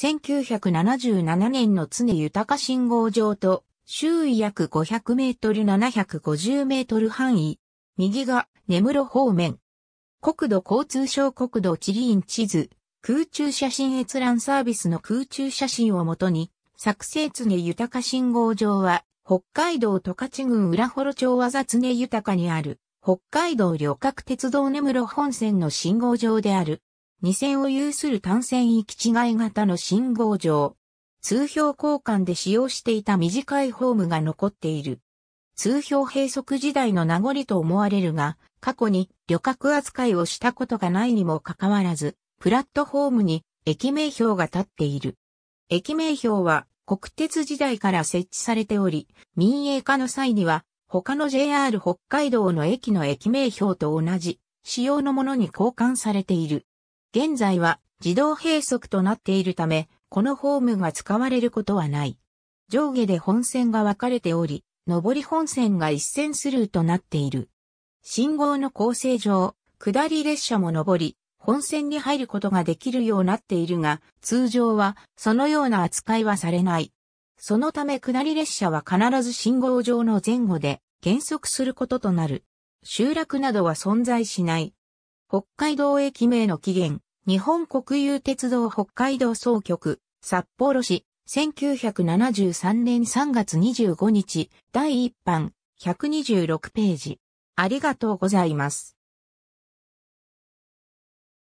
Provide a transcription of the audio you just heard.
1977年の常豊信号場と、周囲約500メートル750メートル範囲。右が根室方面。国土交通省国土地理院地図、空中写真閲覧サービスの空中写真をもとに、作成常豊信号場は、北海道十勝郡浦幌町和座常豊にある、北海道旅客鉄道根室本線の信号場である。2線を有する単線域違い型の信号場。通標交換で使用していた短いホームが残っている。通標閉塞時代の名残と思われるが、過去に旅客扱いをしたことがないにもかかわらず、プラットホームに駅名標が立っている。駅名標は国鉄時代から設置されており、民営化の際には他の JR 北海道の駅の駅名標と同じ仕様のものに交換されている。現在は自動閉塞となっているため、このホームが使われることはない。上下で本線が分かれており、上り本線が一線スルーとなっている。信号の構成上、下り列車も上り、本線に入ることができるようになっているが、通常はそのような扱いはされない。そのため下り列車は必ず信号上の前後で減速することとなる。集落などは存在しない。北海道駅名の起源、日本国有鉄道北海道総局、札幌市、1973年3月25日、第1版、126ページ。ありがとうございます。